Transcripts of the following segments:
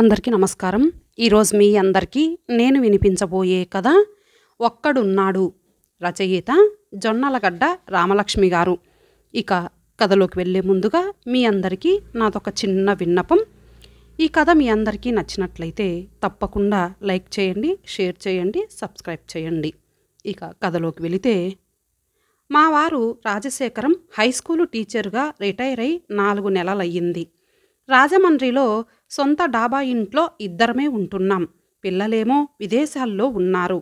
అందరికీ నమస్కారం ఈరోజు మీ అందరికీ నేను వినిపించబోయే కథ ఒక్కడున్నాడు రచయిత జొన్నలగడ్డ రామలక్ష్మి గారు ఇక కథలోకి వెళ్ళే ముందుగా మీ అందరికీ నాదొక చిన్న విన్నపం ఈ కథ మీ అందరికీ నచ్చినట్లయితే తప్పకుండా లైక్ చేయండి షేర్ చేయండి సబ్స్క్రైబ్ చేయండి ఇక కథలోకి వెళితే మా వారు రాజశేఖరం హై స్కూలు టీచర్గా రిటైర్ అయి నాలుగు నెలలయ్యింది రాజమండ్రిలో సొంత డాబా ఇంట్లో ఇద్దరమే ఉంటున్నాం పిల్లలేమో విదేశాల్లో ఉన్నారు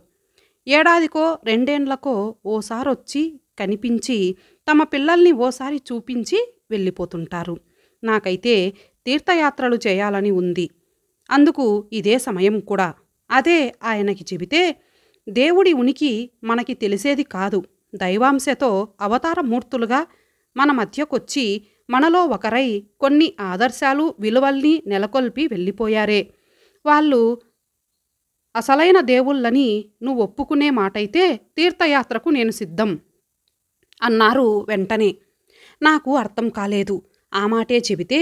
ఏడాదికో రెండేండ్లకో ఓసారొచ్చి కనిపించి తమ పిల్లల్ని ఓసారి చూపించి వెళ్ళిపోతుంటారు నాకైతే తీర్థయాత్రలు చేయాలని ఉంది అందుకు ఇదే సమయం కూడా అదే ఆయనకి చెబితే దేవుడి ఉనికి మనకి తెలిసేది కాదు దైవాంశతో అవతారమూర్తులుగా మన మధ్యకొచ్చి మనలో ఒకరై కొన్ని ఆదర్శాలు విలువల్ని నెలకొల్పి వెళ్ళిపోయారే వాళ్ళు అసలైన దేవుళ్ళని నువ్వు ఒప్పుకునే మాటైతే తీర్థయాత్రకు నేను సిద్ధం అన్నారు వెంటనే నాకు అర్థం కాలేదు ఆ మాటే చెబితే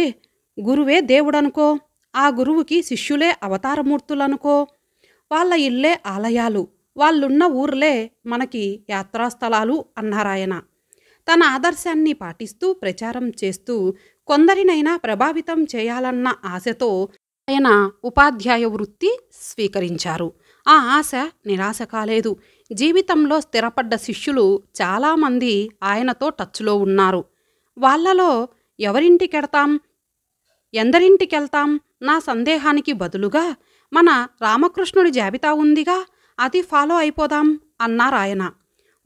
గురువే దేవుడనుకో ఆ గురువుకి శిష్యులే అవతారమూర్తులనుకో వాళ్ళ ఇల్లే ఆలయాలు వాళ్ళున్న ఊర్లే మనకి యాత్రాస్థలాలు అన్నారాయన తన ఆదర్శాన్ని పాటిస్తూ ప్రచారం చేస్తూ కొందరినైనా ప్రభావితం చేయాలన్న ఆశతో ఆయన ఉపాధ్యాయ వృత్తి స్వీకరించారు ఆ ఆశ నిరాశ కాలేదు జీవితంలో స్థిరపడ్డ శిష్యులు చాలామంది ఆయనతో టచ్లో ఉన్నారు వాళ్ళలో ఎవరింటికెడతాం ఎందరింటికెళ్తాం నా సందేహానికి బదులుగా మన రామకృష్ణుడి జాబితా ఉందిగా అది ఫాలో అయిపోదాం అన్నారు ఆయన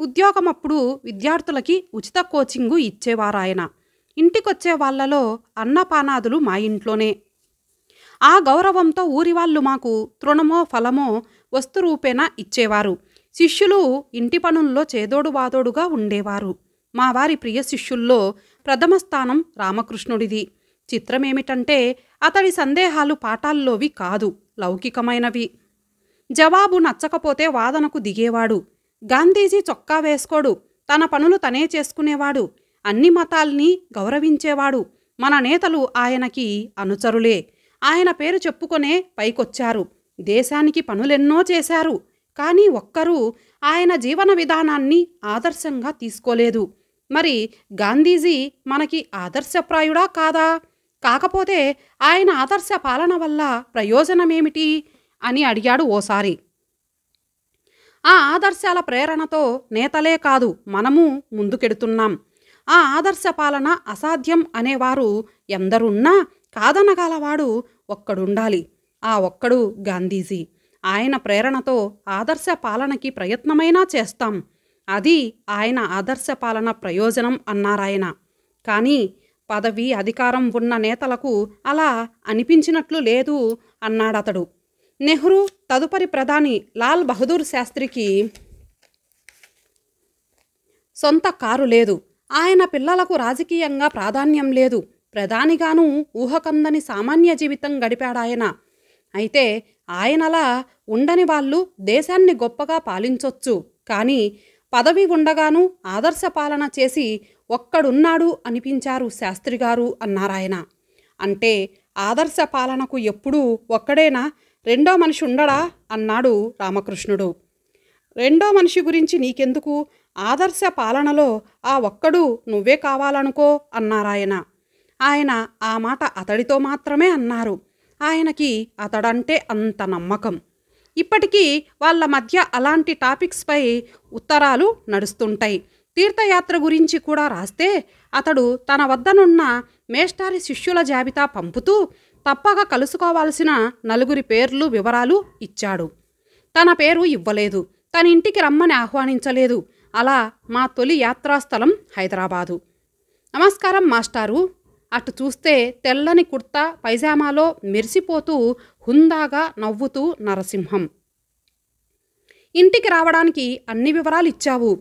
ఉద్యోగం అప్పుడు విద్యార్థులకి ఉచిత కోచింగు ఇచ్చేవారాయన ఇంటికొచ్చే వాళ్లలో అన్నపానాదులు మా ఇంట్లోనే ఆ గౌరవంతో ఊరి వాళ్ళు మాకు తృణమో ఫలమో వస్తురూపేణ ఇచ్చేవారు శిష్యులు ఇంటి పనుల్లో చేదోడు వాదోడుగా ఉండేవారు మా వారి ప్రియ శిష్యుల్లో ప్రథమ స్థానం రామకృష్ణుడిది చిత్రమేమిటంటే అతడి సందేహాలు పాఠాల్లోవి కాదు లౌకికమైనవి జవాబు నచ్చకపోతే వాదనకు దిగేవాడు గాంధీజీ చొక్కా వేసుకోడు తన పనులు తనే చేసుకునేవాడు అన్ని మతాల్ని గౌరవించేవాడు మన నేతలు ఆయనకి అనుచరులే ఆయన పేరు చెప్పుకొనే పైకొచ్చారు దేశానికి పనులెన్నో చేశారు కానీ ఒక్కరూ ఆయన జీవన విధానాన్ని ఆదర్శంగా తీసుకోలేదు మరి గాంధీజీ మనకి ఆదర్శప్రాయుడా కాదా కాకపోతే ఆయన ఆదర్శ పాలన వల్ల ప్రయోజనమేమిటి అని అడిగాడు ఓసారి ఆ ఆదర్శాల ప్రేరణతో నేతలే కాదు మనము ముందుకెడుతున్నాం ఆ ఆదర్శ పాలన అసాధ్యం అనేవారు ఎందరున్నా కాదనగలవాడు ఒక్కడుండాలి ఆ ఒక్కడు గాంధీజీ ఆయన ప్రేరణతో ఆదర్శ పాలనకి ప్రయత్నమైనా చేస్తాం అది ఆయన ఆదర్శ పాలన ప్రయోజనం అన్నారాయన కానీ పదవి అధికారం ఉన్న నేతలకు అలా అనిపించినట్లు లేదు అన్నాడతడు నెహ్రూ తదుపరి ప్రధాని లాల్ బహదూర్ శాస్త్రికి సొంత కారు లేదు ఆయన పిల్లలకు రాజకీయంగా ప్రాధాన్యం లేదు ప్రధానిగాను ఊహకందని సామాన్య జీవితం గడిపాడాయన అయితే ఆయనలా ఉండని వాళ్ళు దేశాన్ని గొప్పగా పాలించొచ్చు కానీ పదవి ఉండగాను ఆదర్శ పాలన చేసి ఒక్కడున్నాడు అనిపించారు శాస్త్రి గారు అన్నారాయన అంటే ఆదర్శ పాలనకు ఎప్పుడూ ఒక్కడేనా రెండో మనిషి ఉండడా అన్నాడు రామకృష్ణుడు రెండో మనిషి గురించి నీకెందుకు ఆదర్శ పాలనలో ఆ ఒక్కడు నువ్వే కావాలనుకో అన్నారాయన ఆయన ఆ మాట అతడితో మాత్రమే అన్నారు ఆయనకి అతడంటే అంత నమ్మకం ఇప్పటికీ వాళ్ళ మధ్య అలాంటి టాపిక్స్పై ఉత్తరాలు నడుస్తుంటాయి తీర్థయాత్ర గురించి కూడా రాస్తే అతడు తన వద్దనున్న మేష్టారి శిష్యుల జాబితా పంపుతూ తప్పక కలుసుకోవాల్సిన నలుగురి పేర్లు వివరాలు ఇచ్చాడు తన పేరు ఇవ్వలేదు తన ఇంటికి రమ్మని ఆహ్వానించలేదు అలా మా తొలి యాత్రాస్థలం హైదరాబాదు నమస్కారం మాస్టారు అటు చూస్తే తెల్లని కుర్తా పైజామాలో మెరిసిపోతూ హుందాగా నవ్వుతూ నరసింహం ఇంటికి రావడానికి అన్ని వివరాలు ఇచ్చావు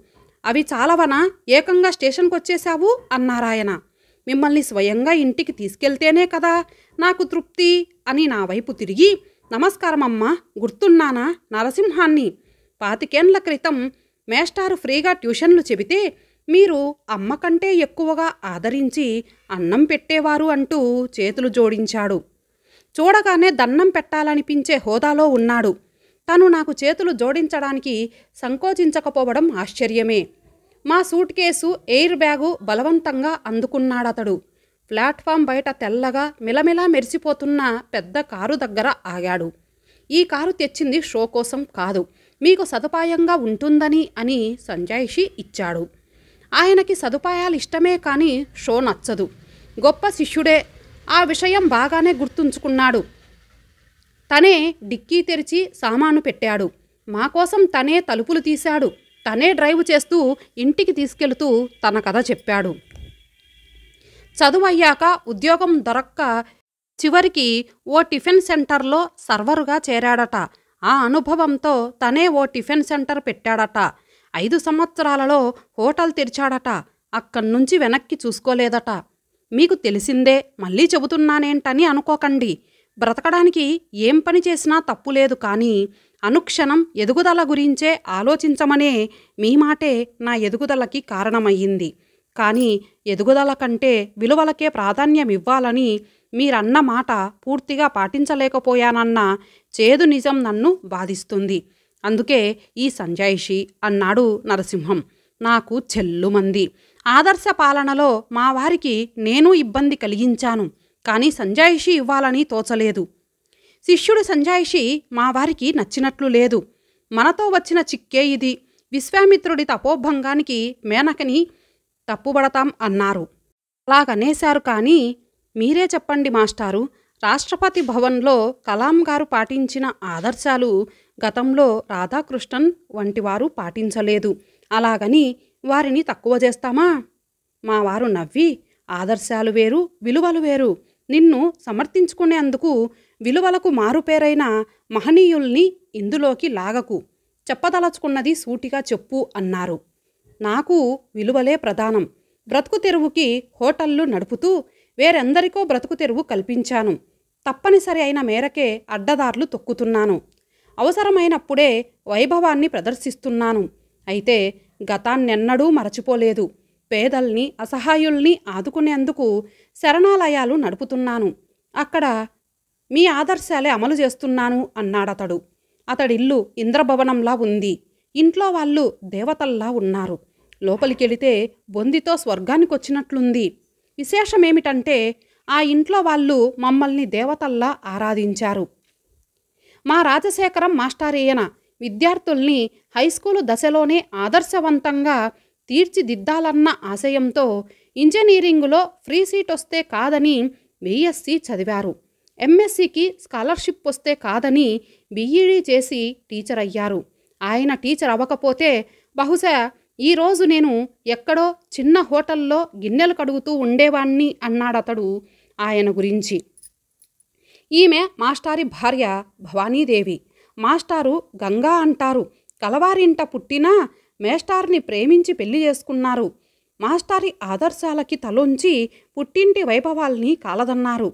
అవి చాలవనా ఏకంగా స్టేషన్కి వచ్చేశావు అన్నారాయణ మిమ్మల్ని స్వయంగా ఇంటికి తీసుకెళ్తేనే కదా నాకు తృప్తి అని నా వైపు తిరిగి నమస్కారమమ్మా గుర్తున్నానా నరసింహాన్ని పాతికేండ్ల క్రితం మేస్టారు ఫ్రీగా ట్యూషన్లు చెబితే మీరు అమ్మ కంటే ఎక్కువగా ఆదరించి అన్నం పెట్టేవారు అంటూ చేతులు జోడించాడు చూడగానే దన్నం పెట్టాలనిపించే హోదాలో ఉన్నాడు తను నాకు చేతులు జోడించడానికి సంకోచించకపోవడం ఆశ్చర్యమే మా సూట్ కేసు ఎయిర్ బ్యాగు బలవంతంగా అందుకున్నాడతడు ప్లాట్ఫామ్ బయట తెల్లగా మిలమిలా మెరిసిపోతున్న పెద్ద కారు దగ్గర ఆగాడు ఈ కారు తెచ్చింది షో కోసం కాదు మీకు సదుపాయంగా ఉంటుందని అని సంజాయిషి ఇచ్చాడు ఆయనకి సదుపాయాలు ఇష్టమే కానీ షో నచ్చదు గొప్ప శిష్యుడే ఆ విషయం బాగానే గుర్తుంచుకున్నాడు తనే డిక్కీ తెరిచి సామాను పెట్టాడు మా కోసం తనే తలుపులు తీశాడు తనే డ్రైవ్ చేస్తూ ఇంటికి తీసుకెళుతూ తన కథ చెప్పాడు చదువు అయ్యాక ఉద్యోగం దొరక్క చివరికి ఓ టిఫిన్ సెంటర్లో సర్వరుగా చేరాడట ఆ అనుభవంతో తనే ఓ టిఫిన్ సెంటర్ పెట్టాడట ఐదు సంవత్సరాలలో హోటల్ తెరిచాడట అక్కడి నుంచి వెనక్కి చూసుకోలేదట మీకు తెలిసిందే మళ్ళీ చెబుతున్నానేంటని అనుకోకండి బ్రతకడానికి ఏం పని చేసినా తప్పులేదు కానీ అనుక్షణం ఎదుగుదల గురించే ఆలోచించమనే మీ మాటే నా ఎదుగుదలకి కారణమయ్యింది కానీ ఎదుగుదల కంటే విలువలకే ప్రాధాన్యం ఇవ్వాలని మీరన్న మాట పూర్తిగా పాటించలేకపోయానన్న చేదు నిజం నన్ను బాధిస్తుంది అందుకే ఈ సంజాయిషి అన్నాడు నరసింహం నాకు చెల్లుమంది ఆదర్శ పాలనలో మా వారికి నేను ఇబ్బంది కలిగించాను కానీ సంజాయిషి ఇవ్వాలని తోచలేదు శిష్యుడు సంజాయిషి మా వారికి నచ్చినట్లు లేదు మనతో వచ్చిన చిక్కే ఇది విశ్వామిత్రుడి తపోభంగానికి మేనకని తప్పుబడతాం అన్నారు అలాగనేశారు కానీ మీరే చెప్పండి మాస్టారు రాష్ట్రపతి భవన్లో కలాం గారు పాటించిన ఆదర్శాలు గతంలో రాధాకృష్ణన్ వంటివారు పాటించలేదు అలాగని వారిని తక్కువ చేస్తామా మా వారు నవ్వి ఆదర్శాలు వేరు విలువలు వేరు నిన్ను సమర్థించుకునేందుకు విలువలకు మారుపేరైన మహనీయుల్ని ఇందులోకి లాగకు చెప్పదలచుకున్నది సూటిగా చెప్పు అన్నారు నాకు విలువలే ప్రధానం బ్రతుకు తెరువుకి హోటళ్లు నడుపుతూ వేరెందరికో బ్రతుకు తెరువు కల్పించాను తప్పనిసరి అయిన మేరకే అడ్డదారులు తొక్కుతున్నాను అవసరమైనప్పుడే వైభవాన్ని ప్రదర్శిస్తున్నాను అయితే గతాన్నెన్నడూ మరచిపోలేదు పేదల్ని అసహాయుల్ని ఆదుకునేందుకు శరణాలయాలు నడుపుతున్నాను అక్కడ మీ ఆదర్శాలే అమలు చేస్తున్నాను అన్నాడతడు అతడిల్లు ఇంద్రభవనంలా ఉంది ఇంట్లో వాళ్ళు దేవతల్లా ఉన్నారు లోపలికెళితే బొందితో స్వర్గానికొచ్చినట్లుంది విశేషమేమిటంటే ఆ ఇంట్లో వాళ్ళు మమ్మల్ని దేవతల్లా ఆరాధించారు మా రాజశేఖరం మాస్టారేయన విద్యార్థుల్ని హైస్కూలు దశలోనే ఆదర్శవంతంగా తీర్చిదిద్దాలన్న ఆశయంతో ఇంజనీరింగులో ఫ్రీ సీట్ వస్తే కాదని బీఎస్సీ చదివారు ఎంఎస్సికి స్కాలర్షిప్ వస్తే కాదని బీఈడీ చేసి టీచర్ అయ్యారు ఆయన టీచర్ అవ్వకపోతే బహుశా ఈరోజు నేను ఎక్కడో చిన్న హోటల్లో గిన్నెలు కడుగుతూ ఉండేవాణ్ణి అన్నాడతడు ఆయన గురించి ఈమె మాస్టారి భార్య భవానీదేవి మాస్టారు గంగా అంటారు కలవారింట పుట్టినా మేస్టార్ని ప్రేమించి పెళ్లి చేసుకున్నారు మాస్టారి ఆదర్శాలకి తలొంచి పుట్టింటి వైభవాల్ని కాలదన్నారు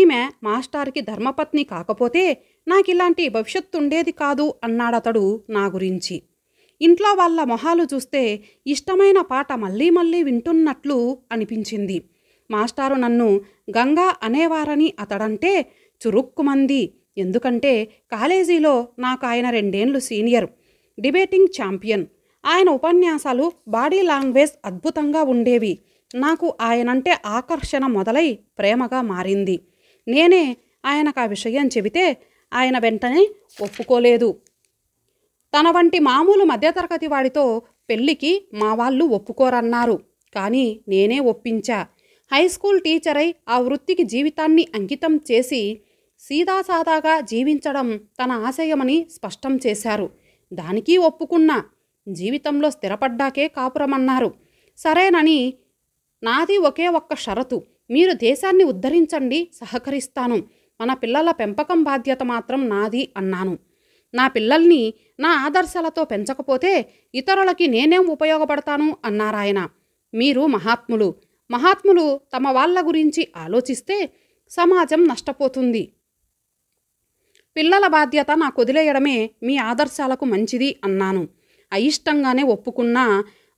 ఈమె మాస్టార్కి ధర్మపత్ని కాకపోతే నాకిలాంటి భవిష్యత్తు ఉండేది కాదు అన్నాడతడు నా గురించి ఇంట్లో వాళ్ళ మొహాలు చూస్తే ఇష్టమైన పాట మళ్ళీ మళ్ళీ వింటున్నట్లు అనిపించింది మాస్టారు నన్ను గంగా అనేవారని అతడంటే చురుక్కుమంది ఎందుకంటే కాలేజీలో నాకు ఆయన రెండేండ్లు సీనియర్ డిబేటింగ్ ఛాంపియన్ ఆయన ఉపన్యాసాలు బాడీ లాంగ్వేజ్ అద్భుతంగా ఉండేవి నాకు ఆయనంటే ఆకర్షణ మొదలై ప్రేమగా మారింది నేనే ఆయనకు ఆ విషయం చెబితే ఆయన వెంటనే ఒప్పుకోలేదు తన వంటి మామూలు మధ్యతరగతి వాడితో పెళ్ళికి మా వాళ్ళు ఒప్పుకోరన్నారు కానీ నేనే ఒప్పించా హై స్కూల్ టీచర్ అయి ఆ వృత్తికి జీవితాన్ని అంకితం చేసి సీదాసాదాగా జీవించడం తన ఆశయమని స్పష్టం చేశారు దానికి ఒప్పుకున్నా జీవితంలో స్థిరపడ్డాకే కాపురమన్నారు సరేనని నాది ఒకే ఒక్క షరతు మీరు దేశాన్ని ఉద్ధరించండి సహకరిస్తాను మన పిల్లల పెంపకం బాధ్యత మాత్రం నాది అన్నాను నా పిల్లల్ని నా ఆదర్శాలతో పెంచకపోతే ఇతరులకి నేనేం ఉపయోగపడతాను అన్నారాయన మీరు మహాత్ములు మహాత్ములు తమ వాళ్ళ గురించి ఆలోచిస్తే సమాజం నష్టపోతుంది పిల్లల బాధ్యత నా కొదిలేయడమే మీ ఆదర్శాలకు మంచిది అన్నాను అయిష్టంగానే ఒప్పుకున్నా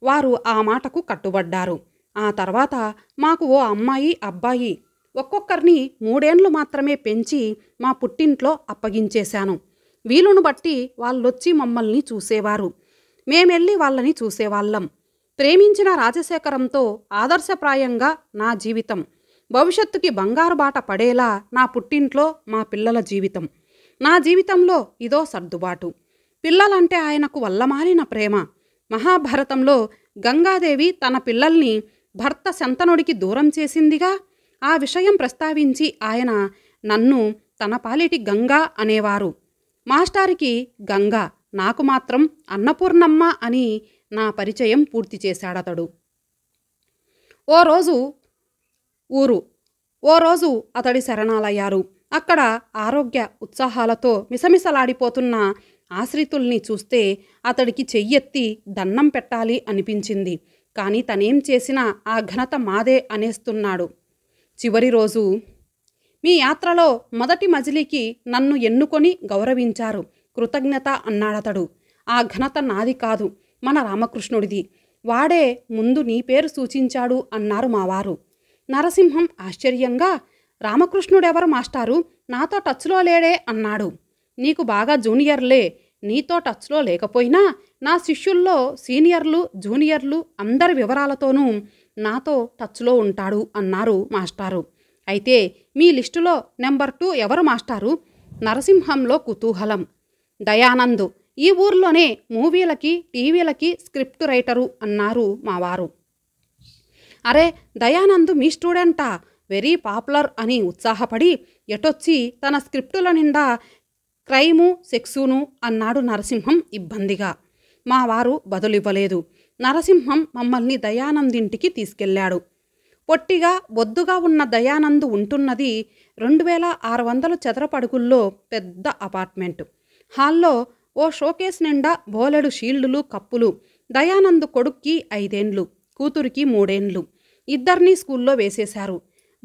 వారు ఆ మాటకు కట్టుబడ్డారు ఆ తర్వాత మాకు ఓ అమ్మాయి అబ్బాయి ఒక్కొక్కరిని మూడేండ్లు మాత్రమే పెంచి మా పుట్టింట్లో అప్పగించేశాను వీలును బట్టి వాళ్ళొచ్చి మమ్మల్ని చూసేవారు మేమెళ్ళి వాళ్ళని చూసేవాళ్ళం ప్రేమించిన రాజశేఖరంతో ఆదర్శప్రాయంగా నా జీవితం భవిష్యత్తుకి బంగారు బాట పడేలా నా పుట్టింట్లో మా పిల్లల జీవితం నా జీవితంలో ఇదో సర్దుబాటు పిల్లలంటే ఆయనకు వల్లమారిన ప్రేమ మహాభారతంలో గంగాదేవి తన పిల్లల్ని భర్త శంతనుడికి దూరం చేసిందిగా ఆ విషయం ప్రస్తావించి ఆయన నన్ను తన పాలిటి గంగా అనేవారు మాస్టారికి గంగా నాకు మాత్రం అన్నపూర్ణమ్మ అని నా పరిచయం పూర్తి చేశాడతడు ఓ రోజు ఊరు ఓ రోజు అతడి శరణాలయ్యారు అక్కడ ఆరోగ్య ఉత్సాహాలతో మిసమిసలాడిపోతున్న ఆశ్రితుల్ని చూస్తే అతడికి చెయ్యెత్తి దన్నం పెట్టాలి అనిపించింది కానీ తనేం చేసినా ఆ ఘనత మాదే అనేస్తున్నాడు చివరి రోజు మీ యాత్రలో మొదటి మజిలీకి నన్ను ఎన్నుకొని గౌరవించారు కృతజ్ఞత అన్నాడతడు ఆ ఘనత నాది కాదు మన రామకృష్ణుడిది వాడే ముందు నీ పేరు సూచించాడు అన్నారు మావారు నరసింహం ఆశ్చర్యంగా రామకృష్ణుడెవరు మాస్టారు నాతో టచ్లో లేడే అన్నాడు నీకు బాగా జూనియర్లే నీతో టచ్లో లేకపోయినా నా శిష్యుల్లో సీనియర్లు జూనియర్లు అందరి వివరాలతోనూ నాతో టచ్లో ఉంటాడు అన్నారు మాస్టారు అయితే మీ లిస్టులో నెంబర్ టూ ఎవరు మాస్టారు నరసింహంలో కుతూహలం దయానంద్ ఈ ఊర్లోనే మూవీలకి టీవీలకి స్క్రిప్ట్ రైటరు అన్నారు మావారు అరే దయానంద్ మీ స్టూడెంటా వెరీ పాపులర్ అని ఉత్సాహపడి ఎటొచ్చి తన స్క్రిప్టుల నిండా క్రైము సెక్సును అన్నాడు నరసింహం ఇబ్బందిగా మా వారు బదులివ్వలేదు నరసింహం మమ్మల్ని దయానందింటికి తీసుకెళ్లాడు పొట్టిగా బొద్దుగా ఉన్న దయానందు ఉంటున్నది రెండు వేల ఆరు వందల చదరపడుగుల్లో పెద్ద అపార్ట్మెంట్ హాల్లో ఓ షోకేస్ నిండా బోలెడు షీల్డులు కప్పులు దయానందు కొడుక్కి ఐదేండ్లు కూతురికి మూడేండ్లు ఇద్దరినీ స్కూల్లో వేసేశారు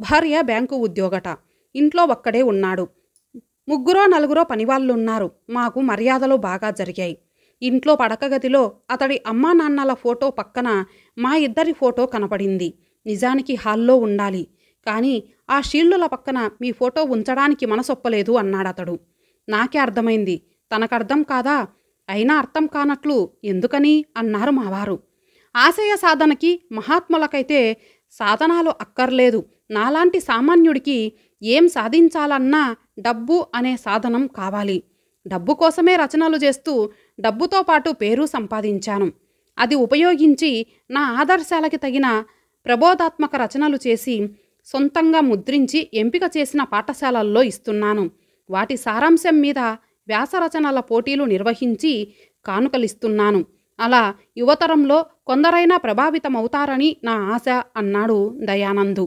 భార్య బ్యాంకు ఉద్యోగట ఇంట్లో ఒక్కడే ఉన్నాడు ముగ్గురో నలుగురో పనివాళ్ళు ఉన్నారు మాకు మర్యాదలు బాగా జరిగాయి ఇంట్లో పడకగదిలో అతడి అమ్మా నాన్నల ఫోటో పక్కన మా ఇద్దరి ఫోటో కనపడింది నిజానికి హాల్లో ఉండాలి కానీ ఆ షీల్డుల పక్కన మీ ఫోటో ఉంచడానికి మనసొప్పలేదు అన్నాడతడు నాకే అర్థమైంది తనకర్థం కాదా అయినా అర్థం కానట్లు ఎందుకని అన్నారు మావారు ఆశయ సాధనకి మహాత్ములకైతే సాధనాలు అక్కర్లేదు నాలాంటి సామాన్యుడికి ఏం సాధించాలన్నా డబ్బు అనే సాధనం కావాలి డబ్బు కోసమే రచనలు చేస్తూ డబ్బుతో పాటు పేరు సంపాదించాను అది ఉపయోగించి నా ఆదర్శాలకి తగిన ప్రబోధాత్మక రచనలు చేసి సొంతంగా ముద్రించి ఎంపిక చేసిన పాఠశాలల్లో ఇస్తున్నాను వాటి సారాంశం మీద వ్యాసరచనల పోటీలు నిర్వహించి కానుకలిస్తున్నాను అలా యువతరంలో కొందరైనా ప్రభావితమవుతారని నా ఆశ అన్నాడు దయానందు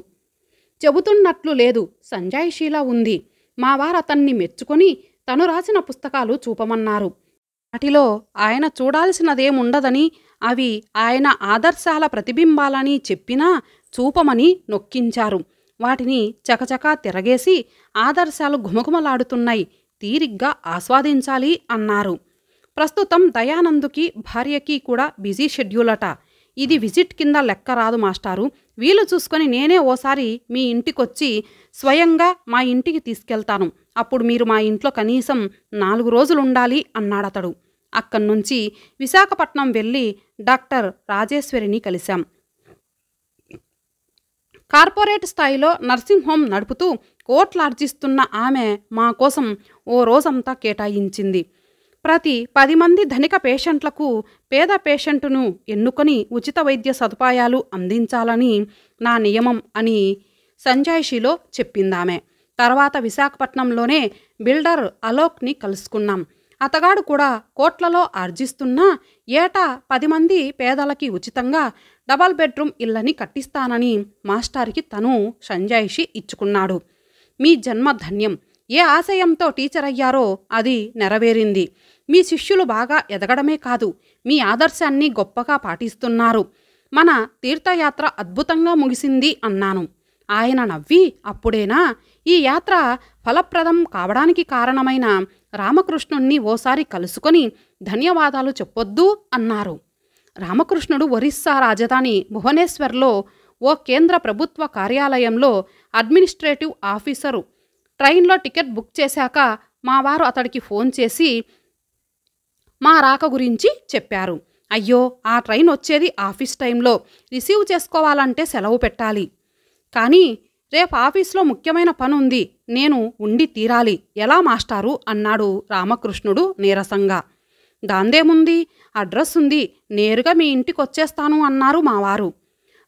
చెబుతున్నట్లు లేదు సంజాయిషీలా ఉంది వారు అతన్ని మెచ్చుకొని తను రాసిన పుస్తకాలు చూపమన్నారు వాటిలో ఆయన చూడాల్సినదేముండదని అవి ఆయన ఆదర్శాల ప్రతిబింబాలని చెప్పినా చూపమని నొక్కించారు వాటిని చకచకా తిరగేసి ఆదర్శాలు ఘుమఘుమలాడుతున్నాయి తీరిగ్గా ఆస్వాదించాలి అన్నారు ప్రస్తుతం దయానందుకి భార్యకి కూడా బిజీ షెడ్యూలట ఇది విజిట్ కింద లెక్క రాదు మాస్టారు వీలు చూసుకొని నేనే ఓసారి మీ ఇంటికొచ్చి స్వయంగా మా ఇంటికి తీసుకెళ్తాను అప్పుడు మీరు మా ఇంట్లో కనీసం నాలుగు రోజులు ఉండాలి అన్నాడతడు అక్కడి నుంచి విశాఖపట్నం వెళ్ళి డాక్టర్ రాజేశ్వరిని కలిశాం కార్పొరేట్ స్థాయిలో నర్సింగ్ హోమ్ నడుపుతూ కోట్లార్జిస్తున్న ఆమె మా కోసం ఓ రోజంతా కేటాయించింది ప్రతి పది మంది ధనిక పేషెంట్లకు పేద పేషెంటును ఎన్నుకొని ఉచిత వైద్య సదుపాయాలు అందించాలని నా నియమం అని సంజాయిషిలో చెప్పిందామె తర్వాత విశాఖపట్నంలోనే బిల్డర్ అలోక్ని కలుసుకున్నాం అతగాడు కూడా కోట్లలో ఆర్జిస్తున్నా ఏటా పది మంది పేదలకి ఉచితంగా డబల్ బెడ్రూమ్ ఇళ్ళని కట్టిస్తానని మాస్టర్కి తను సంజాయిషి ఇచ్చుకున్నాడు మీ జన్మ ధన్యం ఏ ఆశయంతో టీచర్ అయ్యారో అది నెరవేరింది మీ శిష్యులు బాగా ఎదగడమే కాదు మీ ఆదర్శాన్ని గొప్పగా పాటిస్తున్నారు మన తీర్థయాత్ర అద్భుతంగా ముగిసింది అన్నాను ఆయన నవ్వి అప్పుడేనా ఈ యాత్ర ఫలప్రదం కావడానికి కారణమైన రామకృష్ణుణ్ణి ఓసారి కలుసుకొని ధన్యవాదాలు చెప్పొద్దు అన్నారు రామకృష్ణుడు ఒరిస్సా రాజధాని భువనేశ్వర్లో ఓ కేంద్ర ప్రభుత్వ కార్యాలయంలో అడ్మినిస్ట్రేటివ్ ఆఫీసరు ట్రైన్లో టికెట్ బుక్ చేశాక మా వారు అతడికి ఫోన్ చేసి మా రాక గురించి చెప్పారు అయ్యో ఆ ట్రైన్ వచ్చేది ఆఫీస్ టైంలో రిసీవ్ చేసుకోవాలంటే సెలవు పెట్టాలి కానీ రేపు ఆఫీస్లో ముఖ్యమైన పని ఉంది నేను ఉండి తీరాలి ఎలా మాస్టారు అన్నాడు రామకృష్ణుడు నీరసంగా దాందేముంది అడ్రస్ ఉంది నేరుగా మీ ఇంటికి వచ్చేస్తాను అన్నారు మావారు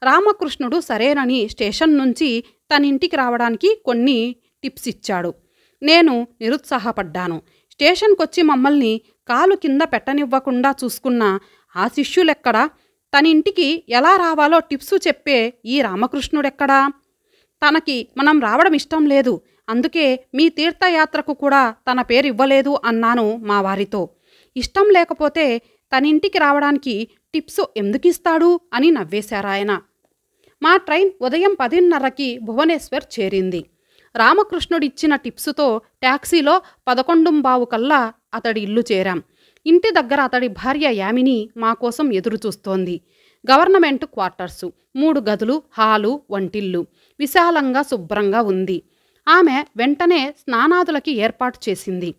రామకృష్ణుడు సరేనని స్టేషన్ నుంచి తన ఇంటికి రావడానికి కొన్ని టిప్స్ ఇచ్చాడు నేను నిరుత్సాహపడ్డాను స్టేషన్కొచ్చి మమ్మల్ని కాలు కింద పెట్టనివ్వకుండా చూసుకున్న ఆ శిష్యులెక్కడా తన ఇంటికి ఎలా రావాలో టిప్స్ చెప్పే ఈ రామకృష్ణుడెక్కడా తనకి మనం రావడం ఇష్టం లేదు అందుకే మీ తీర్థయాత్రకు కూడా తన పేరు ఇవ్వలేదు అన్నాను మా వారితో ఇష్టం లేకపోతే తన ఇంటికి రావడానికి టిప్స్ ఎందుకిస్తాడు అని నవ్వేశారాయన మా ట్రైన్ ఉదయం పదిన్నరకి భువనేశ్వర్ చేరింది రామకృష్ణుడిచ్చిన టిప్స్తో ట్యాక్సీలో పదకొండుంబావు కల్లా అతడి ఇల్లు చేరాం ఇంటి దగ్గర అతడి భార్య యామిని మా కోసం ఎదురుచూస్తోంది గవర్నమెంట్ క్వార్టర్సు మూడు గదులు హాలు వంటిల్లు విశాలంగా శుభ్రంగా ఉంది ఆమె వెంటనే స్నానాదులకి ఏర్పాటు చేసింది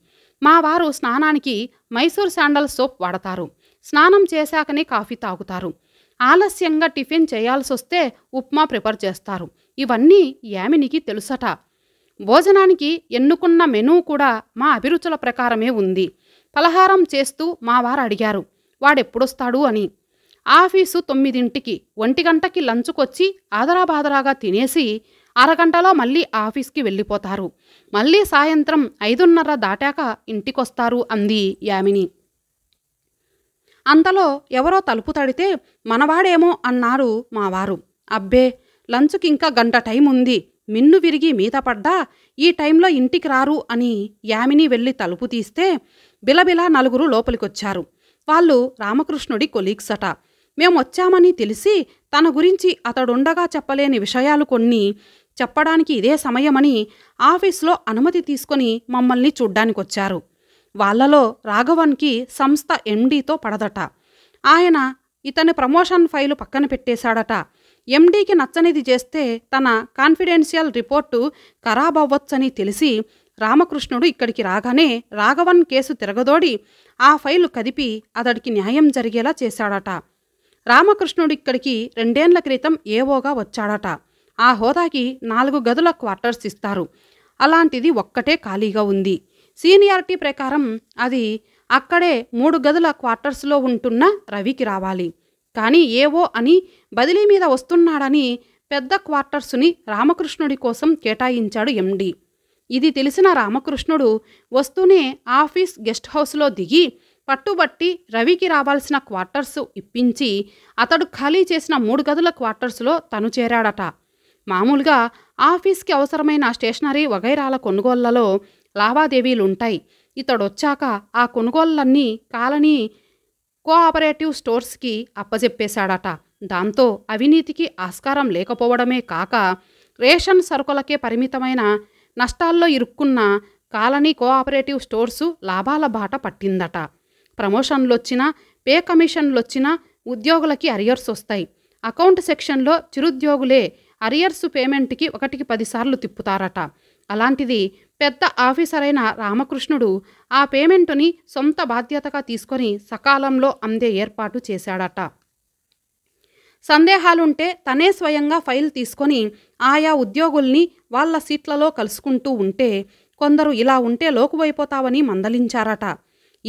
మా వారు స్నానానికి మైసూర్ శాండల్ సోప్ వాడతారు స్నానం చేశాకనే కాఫీ తాగుతారు ఆలస్యంగా టిఫిన్ చేయాల్సొస్తే ఉప్మా ప్రిపేర్ చేస్తారు ఇవన్నీ యామినికి తెలుసట భోజనానికి ఎన్నుకున్న మెనూ కూడా మా అభిరుచుల ప్రకారమే ఉంది పలహారం చేస్తూ మా వారు అడిగారు వాడెప్పుడొస్తాడు అని ఆఫీసు తొమ్మిదింటికి ఒంటి గంటకి లంచుకొచ్చి ఆదరాబాదరాగా తినేసి అరగంటలో మళ్ళీ ఆఫీస్కి వెళ్ళిపోతారు మళ్ళీ సాయంత్రం ఐదున్నర దాటాక ఇంటికొస్తారు అంది యామిని అంతలో ఎవరో తలుపు తడితే మనవాడేమో అన్నారు మావారు అబ్బే లంచ్కి ఇంకా గంట టైం ఉంది మిన్ను విరిగి మీద పడ్డా ఈ టైంలో ఇంటికి రారు అని యామిని వెళ్ళి తలుపు తీస్తే బిలబిలా నలుగురు లోపలికొచ్చారు వాళ్ళు రామకృష్ణుడి కొలీగ్స్ అట మేమొచ్చామని తెలిసి తన గురించి అతడుండగా చెప్పలేని విషయాలు కొన్ని చెప్పడానికి ఇదే సమయమని ఆఫీస్లో అనుమతి తీసుకొని మమ్మల్ని చూడ్డానికొచ్చారు వాళ్లలో రాఘవన్కి సంస్థ ఎండీతో పడదట ఆయన ఇతని ప్రమోషన్ ఫైలు పక్కన పెట్టేశాడట ఎండీకి నచ్చనిది చేస్తే తన కాన్ఫిడెన్షియల్ రిపోర్టు ఖరాబవ్వచ్చని తెలిసి రామకృష్ణుడు ఇక్కడికి రాగానే రాఘవన్ కేసు తిరగదోడి ఆ ఫైలు కదిపి అతడికి న్యాయం జరిగేలా చేశాడట రామకృష్ణుడు ఇక్కడికి రెండేళ్ల క్రితం ఏవోగా వచ్చాడట ఆ హోదాకి నాలుగు గదుల క్వార్టర్స్ ఇస్తారు అలాంటిది ఒక్కటే ఖాళీగా ఉంది సీనియారిటీ ప్రకారం అది అక్కడే మూడు గదుల క్వార్టర్స్లో ఉంటున్న రవికి రావాలి కానీ ఏవో అని బదిలీ మీద వస్తున్నాడని పెద్ద క్వార్టర్సుని రామకృష్ణుడి కోసం కేటాయించాడు ఎండి ఇది తెలిసిన రామకృష్ణుడు వస్తూనే ఆఫీస్ గెస్ట్ హౌస్లో దిగి పట్టుబట్టి రవికి రావాల్సిన క్వార్టర్స్ ఇప్పించి అతడు ఖాళీ చేసిన మూడు గదుల క్వార్టర్స్లో తను చేరాడట మామూలుగా ఆఫీస్కి అవసరమైన స్టేషనరీ వగైరాల కొనుగోళ్లలో లావాదేవీలుంటాయి ఇతడొచ్చాక ఆ కొనుగోళ్ళన్నీ కాలనీ కోఆపరేటివ్ స్టోర్స్కి అప్పజెప్పేశాడట దాంతో అవినీతికి ఆస్కారం లేకపోవడమే కాక రేషన్ సరుకులకే పరిమితమైన నష్టాల్లో ఇరుక్కున్న కాలనీ కోఆపరేటివ్ స్టోర్సు లాభాల బాట పట్టిందట ప్రమోషన్లొచ్చినా పే కమిషన్లొచ్చినా ఉద్యోగులకి అరియర్స్ వస్తాయి అకౌంట్ సెక్షన్లో చిరుద్యోగులే అరియర్స్ పేమెంట్కి ఒకటికి పదిసార్లు తిప్పుతారట అలాంటిది పెద్ద ఆఫీసర్ అయిన రామకృష్ణుడు ఆ పేమెంటుని సొంత బాధ్యతగా తీసుకొని సకాలంలో అందే ఏర్పాటు చేశాడట సందేహాలుంటే తనే స్వయంగా ఫైల్ తీసుకొని ఆయా ఉద్యోగుల్ని వాళ్ళ సీట్లలో కలుసుకుంటూ ఉంటే కొందరు ఇలా ఉంటే లోకువైపోతావని మందలించారట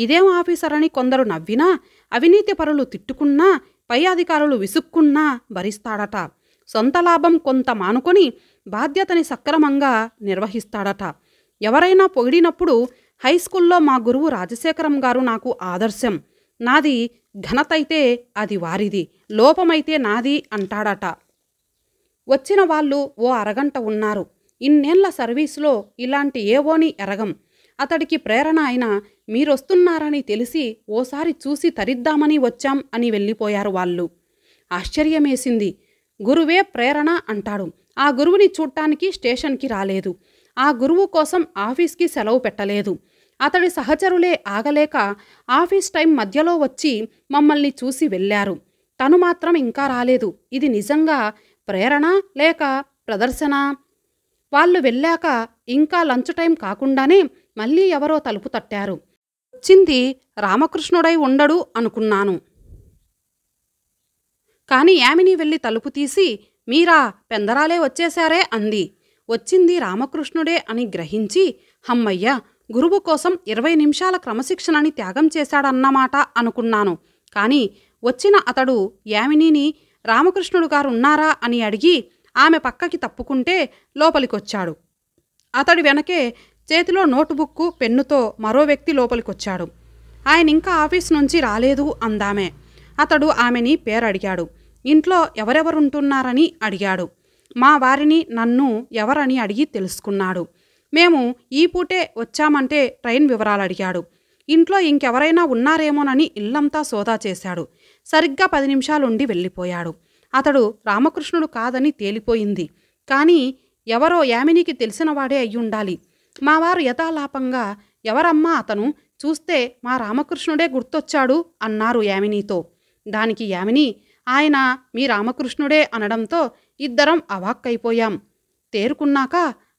ఇదేం ఆఫీసర్ అని కొందరు నవ్వినా అవినీతి పరులు తిట్టుకున్నా పై అధికారులు విసుక్కున్నా భరిస్తాడట సొంత లాభం కొంత మానుకొని బాధ్యతని సక్రమంగా నిర్వహిస్తాడట ఎవరైనా పొగిడినప్పుడు హై స్కూల్లో మా గురువు రాజశేఖరం గారు నాకు ఆదర్శం నాది ఘనతైతే అది వారిది లోపమైతే నాది అంటాడట వచ్చిన వాళ్ళు ఓ అరగంట ఉన్నారు ఇన్నేళ్ల సర్వీసులో ఇలాంటి ఏవోని ఎరగం అతడికి ప్రేరణ అయిన మీరొస్తున్నారని తెలిసి ఓసారి చూసి తరిద్దామని వచ్చాం అని వెళ్ళిపోయారు వాళ్ళు ఆశ్చర్యమేసింది గురువే ప్రేరణ అంటాడు ఆ గురువుని చూడటానికి స్టేషన్కి రాలేదు ఆ గురువు కోసం ఆఫీస్కి సెలవు పెట్టలేదు అతడి సహచరులే ఆగలేక ఆఫీస్ టైం మధ్యలో వచ్చి మమ్మల్ని చూసి వెళ్ళారు తను మాత్రం ఇంకా రాలేదు ఇది నిజంగా ప్రేరణ లేక ప్రదర్శన వాళ్ళు వెళ్ళాక ఇంకా లంచ్ టైం కాకుండానే మళ్ళీ ఎవరో తలుపు తట్టారు వచ్చింది రామకృష్ణుడై ఉండడు అనుకున్నాను కాని యామిని వెళ్ళి తలుపు తీసి మీరా పెందరాలే వచ్చేశారే అంది వచ్చింది రామకృష్ణుడే అని గ్రహించి హమ్మయ్య గురువు కోసం ఇరవై నిమిషాల క్రమశిక్షణని త్యాగం చేశాడన్నమాట అనుకున్నాను కానీ వచ్చిన అతడు యామినిని రామకృష్ణుడు గారు ఉన్నారా అని అడిగి ఆమె పక్కకి తప్పుకుంటే లోపలికొచ్చాడు అతడి వెనకే చేతిలో నోటుబుక్కు పెన్నుతో మరో వ్యక్తి లోపలికొచ్చాడు ఆయన ఇంకా ఆఫీస్ నుంచి రాలేదు అందామే అతడు ఆమెని పేరడిగాడు ఇంట్లో ఎవరెవరుంటున్నారని అడిగాడు మా వారిని నన్ను ఎవరని అడిగి తెలుసుకున్నాడు మేము ఈ పూటే వచ్చామంటే ట్రైన్ వివరాలు అడిగాడు ఇంట్లో ఇంకెవరైనా ఉన్నారేమోనని ఇల్లంతా సోదా చేశాడు సరిగ్గా పది నిమిషాలుండి వెళ్ళిపోయాడు అతడు రామకృష్ణుడు కాదని తేలిపోయింది కానీ ఎవరో యామినికి తెలిసినవాడే అయ్యుండాలి మావారు యథాలాపంగా ఎవరమ్మా అతను చూస్తే మా రామకృష్ణుడే గుర్తొచ్చాడు అన్నారు యామినీతో దానికి యామిని ఆయన మీ రామకృష్ణుడే అనడంతో ఇద్దరం అవాక్కైపోయాం తేరుకున్నాక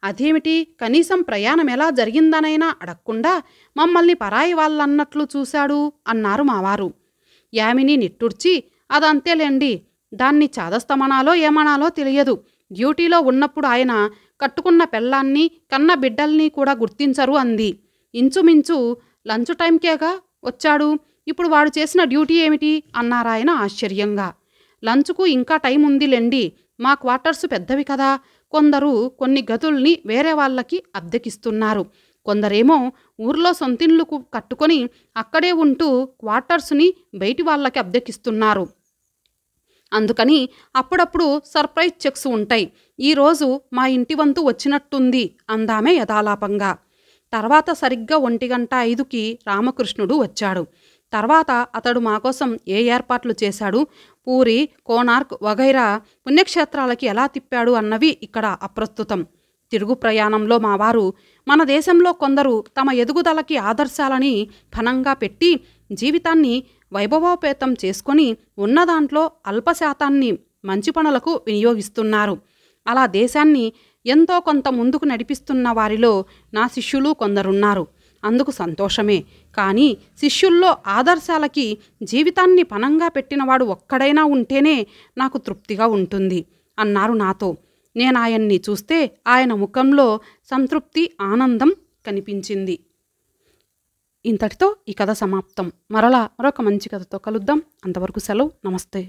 అదేమిటి కనీసం ప్రయాణం ఎలా జరిగిందనైనా అడగకుండా మమ్మల్ని పరాయి వాళ్ళన్నట్లు చూశాడు అన్నారు మావారు యామిని నిట్టూర్చి అదంతేలేండి దాన్ని చాదస్తమనాలో ఏమనాలో తెలియదు డ్యూటీలో ఉన్నప్పుడు ఆయన కట్టుకున్న పెళ్ళాన్ని కన్న బిడ్డల్ని కూడా గుర్తించరు అంది ఇంచుమించు లంచ్ టైంకేగా వచ్చాడు ఇప్పుడు వాడు చేసిన డ్యూటీ ఏమిటి అన్నారాయన ఆశ్చర్యంగా లంచ్కు ఇంకా టైం ఉందిలెండి మా క్వార్టర్స్ పెద్దవి కదా కొందరు కొన్ని గదుల్ని వేరే వాళ్ళకి అద్దెకిస్తున్నారు కొందరేమో ఊర్లో సొంతిండ్లు కట్టుకొని అక్కడే ఉంటూ క్వార్టర్స్ని బయటి వాళ్ళకి అద్దెకిస్తున్నారు అందుకని అప్పుడప్పుడు సర్ప్రైజ్ చెక్స్ ఉంటాయి ఈరోజు మా ఇంటి వంతు వచ్చినట్టుంది అందామే యథాలాపంగా తర్వాత సరిగ్గా ఒంటి గంట ఐదుకి రామకృష్ణుడు వచ్చాడు తర్వాత అతడు మా కోసం ఏ ఏర్పాట్లు చేశాడు పూరి కోనార్క్ వగైరా పుణ్యక్షేత్రాలకి ఎలా తిప్పాడు అన్నవి ఇక్కడ అప్రస్తుతం తిరుగు ప్రయాణంలో మావారు మన దేశంలో కొందరు తమ ఎదుగుదలకి ఆదర్శాలని ఘనంగా పెట్టి జీవితాన్ని వైభవోపేతం చేసుకొని ఉన్న దాంట్లో అల్పశాతాన్ని మంచి పనులకు వినియోగిస్తున్నారు అలా దేశాన్ని ఎంతో కొంత ముందుకు నడిపిస్తున్న వారిలో నా శిష్యులు కొందరున్నారు అందుకు సంతోషమే కానీ శిష్యుల్లో ఆదర్శాలకి జీవితాన్ని పణంగా పెట్టినవాడు ఒక్కడైనా ఉంటేనే నాకు తృప్తిగా ఉంటుంది అన్నారు నాతో నేను ఆయన్ని చూస్తే ఆయన ముఖంలో సంతృప్తి ఆనందం కనిపించింది ఇంతటితో ఈ కథ సమాప్తం మరలా మరొక మంచి కథతో కలుద్దాం అంతవరకు సెలవు నమస్తే